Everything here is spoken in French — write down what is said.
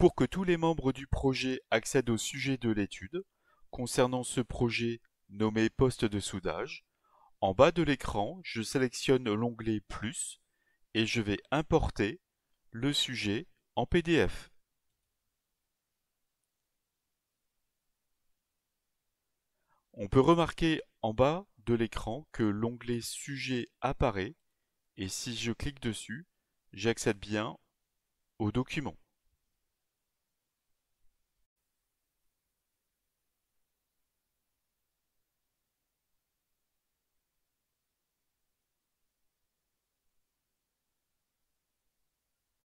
Pour que tous les membres du projet accèdent au sujet de l'étude, concernant ce projet nommé poste de soudage, en bas de l'écran, je sélectionne l'onglet Plus et je vais importer le sujet en PDF. On peut remarquer en bas de l'écran que l'onglet Sujet apparaît et si je clique dessus, j'accède bien au document.